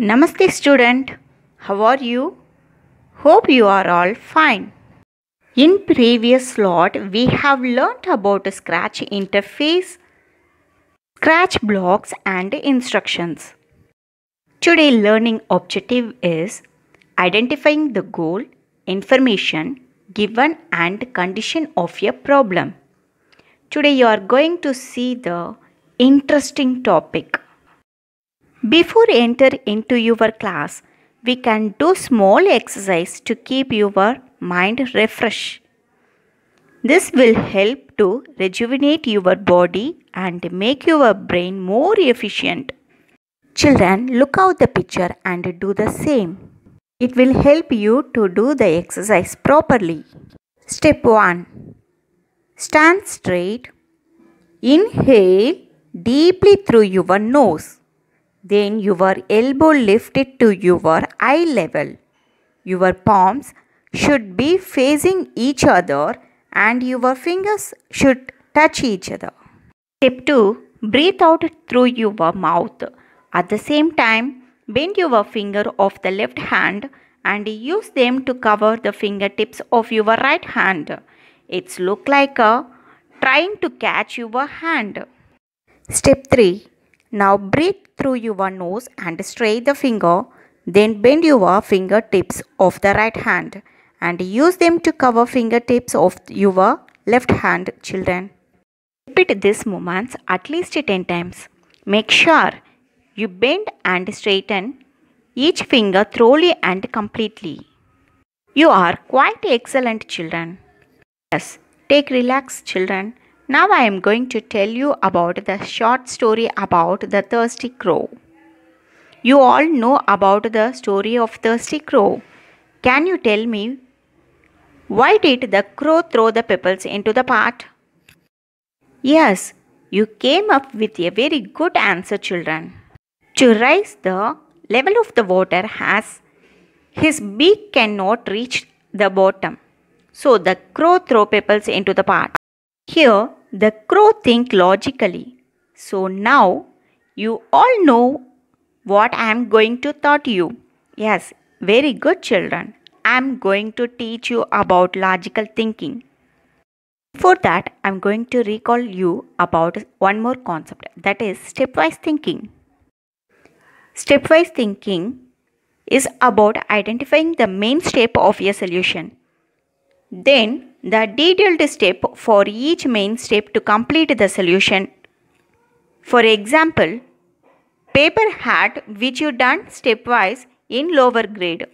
Namaste student, how are you? Hope you are all fine. In previous slot, we have learnt about Scratch interface, Scratch blocks and instructions. Today learning objective is identifying the goal, information, given and condition of a problem. Today you are going to see the interesting topic before enter into your class, we can do small exercise to keep your mind refreshed. This will help to rejuvenate your body and make your brain more efficient. Children, look out the picture and do the same. It will help you to do the exercise properly. Step 1 Stand straight. Inhale deeply through your nose. Then your elbow lifted to your eye level. Your palms should be facing each other and your fingers should touch each other. Step 2. Breathe out through your mouth. At the same time, bend your finger of the left hand and use them to cover the fingertips of your right hand. It's look like a trying to catch your hand. Step 3. Now breathe through your nose and straighten the finger. Then bend your fingertips of the right hand and use them to cover fingertips of your left hand children. Repeat these movements at least 10 times. Make sure you bend and straighten each finger thoroughly and completely. You are quite excellent children. Yes, take relax children. Now I am going to tell you about the short story about the thirsty crow. You all know about the story of thirsty crow. Can you tell me why did the crow throw the pebbles into the pot? Yes, you came up with a very good answer children. To raise the level of the water as his beak cannot reach the bottom. So the crow throw pebbles into the pot. Here the crow think logically. So now you all know what I am going to taught you. Yes, very good children. I am going to teach you about logical thinking. Before that, I am going to recall you about one more concept that is stepwise thinking. Stepwise thinking is about identifying the main step of a solution then the detailed step for each main step to complete the solution. For example, paper hat which you done stepwise in lower grade.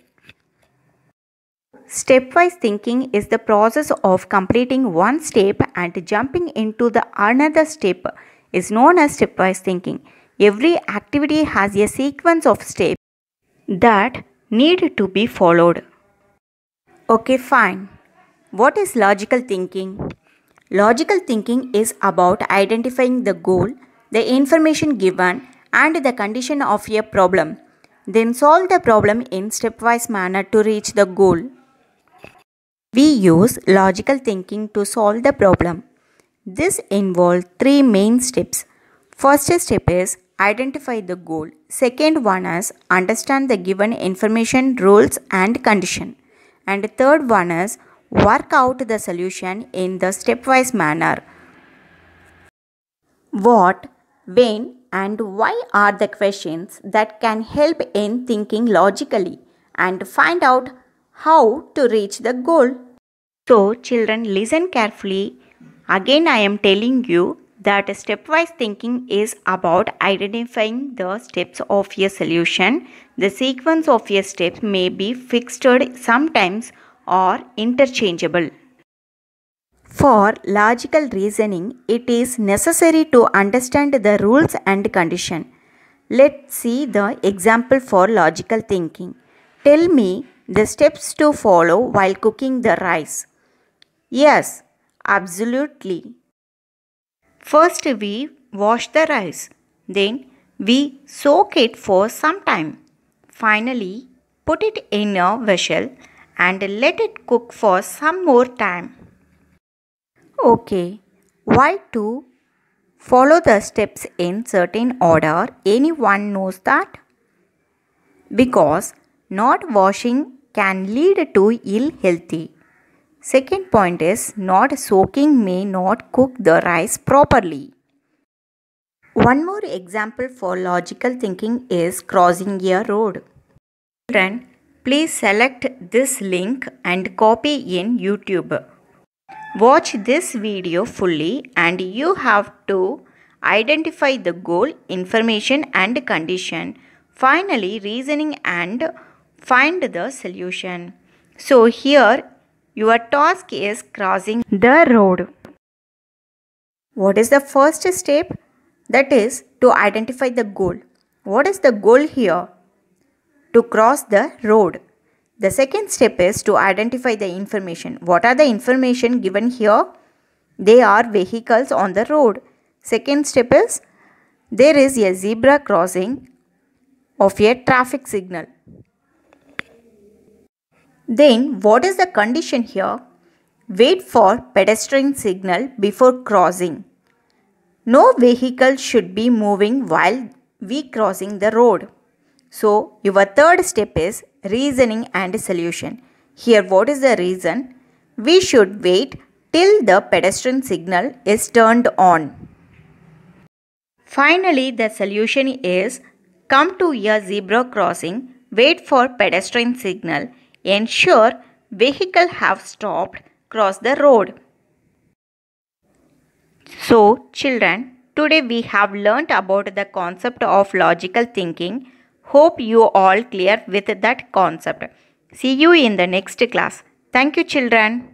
Stepwise thinking is the process of completing one step and jumping into the another step is known as stepwise thinking. Every activity has a sequence of steps that need to be followed. Okay, fine. What is logical thinking? Logical thinking is about identifying the goal, the information given, and the condition of a problem. Then solve the problem in stepwise manner to reach the goal. We use logical thinking to solve the problem. This involves three main steps. First step is identify the goal. Second one is understand the given information, rules and condition. And third one is Work out the solution in the stepwise manner. What, when and why are the questions that can help in thinking logically and find out how to reach the goal. So children listen carefully. Again I am telling you that stepwise thinking is about identifying the steps of a solution. The sequence of a step may be fixed sometimes or interchangeable. For logical reasoning, it is necessary to understand the rules and condition. Let's see the example for logical thinking. Tell me the steps to follow while cooking the rice. Yes, absolutely. First, we wash the rice. Then, we soak it for some time. Finally, put it in a vessel and let it cook for some more time. Okay, why to follow the steps in certain order? Anyone knows that? Because not washing can lead to ill healthy. Second point is not soaking may not cook the rice properly. One more example for logical thinking is crossing a road. friend. Please select this link and copy in YouTube. Watch this video fully and you have to identify the goal, information and condition. Finally, reasoning and find the solution. So here your task is crossing the road. What is the first step? That is to identify the goal. What is the goal here? to cross the road. The second step is to identify the information. What are the information given here? They are vehicles on the road. Second step is there is a zebra crossing of a traffic signal. Then what is the condition here? Wait for pedestrian signal before crossing. No vehicle should be moving while we crossing the road. So, your third step is reasoning and solution. Here, what is the reason? We should wait till the pedestrian signal is turned on. Finally, the solution is come to a zebra crossing, wait for pedestrian signal, ensure vehicle have stopped, cross the road. So, children, today we have learnt about the concept of logical thinking Hope you all clear with that concept. See you in the next class. Thank you children.